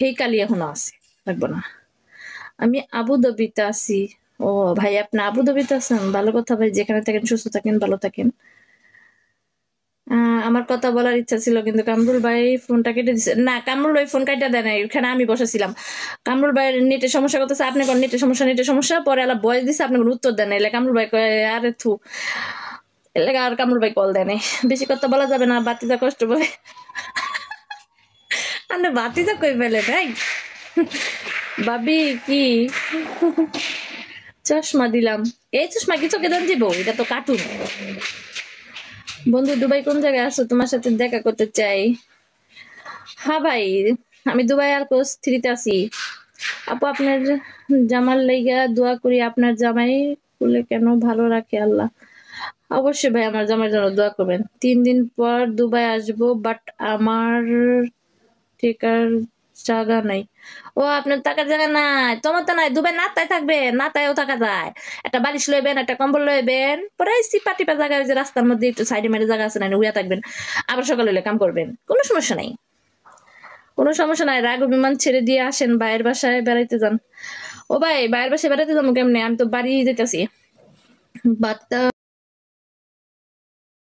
সেই কালি এখনো আছে লাগবো না আমি আবুধাবিতে আছি ও ভাই আপনি আবুধাবিতে আছেন ভালো কথা ভাই যেখানে থাকেন সুস্থ থাকেন ভালো থাকেন আমার কথা বলার ইচ্ছা ছিল কিন্তু কামরুল ভাই ফোনটা কেটে দিচ্ছে না কামরুল ভাই ফোন কাটা দেয় নাই এখানে আমি বসেছিলাম কামরুল ভাইয়ের নেটের সমস্যা করতেছে আপনি কোন নেটের সমস্যা নেটের সমস্যা পরে আলা বয়স দিছে আপনি কোনো উত্তর দেন না এলে কামরুল ভাই আরে থু এলাকা আর কামরুল ভাই কল দেয় নাই বেশি কথা বলা যাবে না বাতিটা কষ্ট পাবে বাতি তো কই ফেলে ভাই ভাবি কি চশমা দিলাম এই চশমা কি চোখে দান দিব এটা তো কার্টুন বন্ধু দুবাই কোন জায়গায় আছো তোমার সাথে দেখা করতে চাই হ্যাঁ ভাই আমি দুবাই আর কোচ থ্রিতে আছি আপু আপনার জামার লাইগা দোয়া করি আপনার জামাই কুলে কেন ভালো রাখে আল্লাহ অবশ্যই ভাই আমার জামার জন্য দোয়া করবেন তিন দিন পর দুবাই আসবো বাট আমার টেকার জায়গা নাই ও আপনার টাকার জায়গা নাই তোমার তো নাই দুবে নাতায় থাকবে নাতায়ও থাকা যায় একটা বালিশ লইবেন একটা কম্বল লইবেন পরে চিপা টিপা জায়গা যে রাস্তার মধ্যে একটু সাইডে মেরে জায়গা আছে না উড়িয়া থাকবেন আবার সকালে হলে কাম করবেন কোনো সমস্যা নাই কোনো সমস্যা নাই রাগ অভিমান ছেড়ে দিয়ে আসেন বাইরের বাসায় বেড়াইতে যান ও ভাই বাইরের বাসায় বেড়াইতে যাবো কেমনে আমি তো বাড়ি যেতেছি বাচ্চা